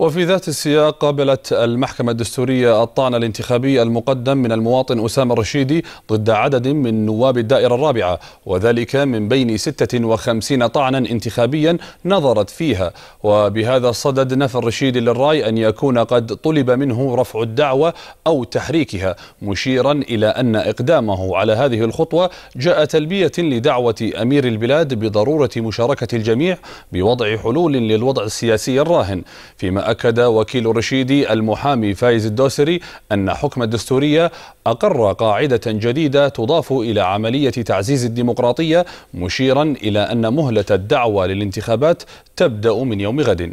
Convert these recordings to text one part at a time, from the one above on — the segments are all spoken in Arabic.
وفي ذات السياق قابلت المحكمة الدستورية الطعن الانتخابي المقدم من المواطن أسامة الرشيدي ضد عدد من نواب الدائرة الرابعة وذلك من بين 56 طعنا انتخابيا نظرت فيها وبهذا الصدد نفى الرشيدي للرأي أن يكون قد طلب منه رفع الدعوة أو تحريكها مشيرا إلى أن إقدامه على هذه الخطوة جاء تلبية لدعوة أمير البلاد بضرورة مشاركة الجميع بوضع حلول للوضع السياسي الراهن فيما أكد وكيل الرشيدي المحامي فايز الدوسري أن حكم الدستورية أقر قاعدة جديدة تضاف إلى عملية تعزيز الديمقراطية مشيرا إلى أن مهلة الدعوة للانتخابات تبدأ من يوم غد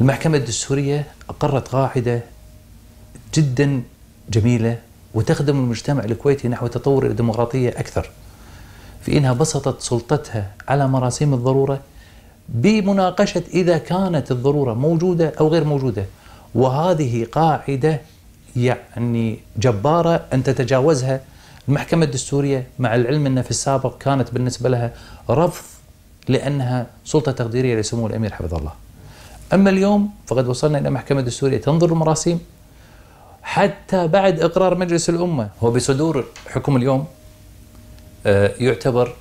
المحكمة الدستورية أقرت قاعدة جدا جميلة وتخدم المجتمع الكويتي نحو تطور الديمقراطية أكثر في إنها بسطت سلطتها على مراسيم الضرورة بمناقشه اذا كانت الضروره موجوده او غير موجوده وهذه قاعده يعني جباره ان تتجاوزها المحكمه الدستوريه مع العلم أن في السابق كانت بالنسبه لها رفض لانها سلطه تقديريه لسمو الامير حفظه الله. اما اليوم فقد وصلنا الى محكمه دستوريه تنظر المراسيم حتى بعد اقرار مجلس الامه هو بصدور حكم اليوم آه، يعتبر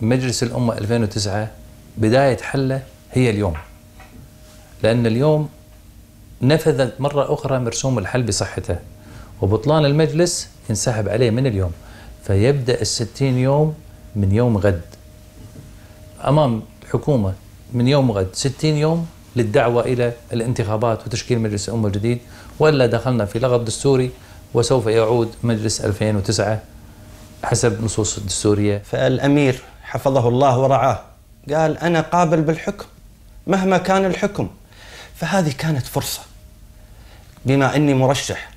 مجلس الامه 2009 بداية حله هي اليوم لأن اليوم نفذت مرة أخرى مرسوم الحل بصحته وبطلان المجلس ينسحب عليه من اليوم فيبدأ الستين يوم من يوم غد أمام الحكومة من يوم غد ستين يوم للدعوة إلى الانتخابات وتشكيل مجلس الأمة الجديد ولا دخلنا في لغط دستوري وسوف يعود مجلس 2009 حسب نصوص الدستورية فالأمير حفظه الله ورعاه قال أنا قابل بالحكم مهما كان الحكم فهذه كانت فرصة بما أني مرشح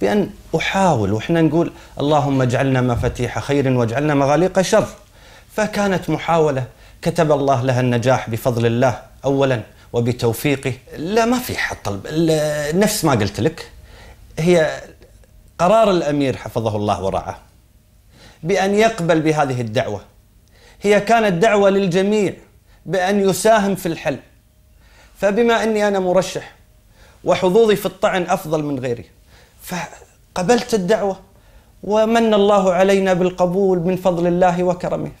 بأن أحاول وإحنا نقول اللهم اجعلنا مفاتيح خير واجعلنا مغاليق شر فكانت محاولة كتب الله لها النجاح بفضل الله أولا وبتوفيقه لا ما في حط نفس ما قلت لك هي قرار الأمير حفظه الله ورعاه بأن يقبل بهذه الدعوة هي كانت دعوة للجميع بأن يساهم في الحل فبما أني أنا مرشح وحظوظي في الطعن أفضل من غيري فقبلت الدعوة ومن الله علينا بالقبول من فضل الله وكرمه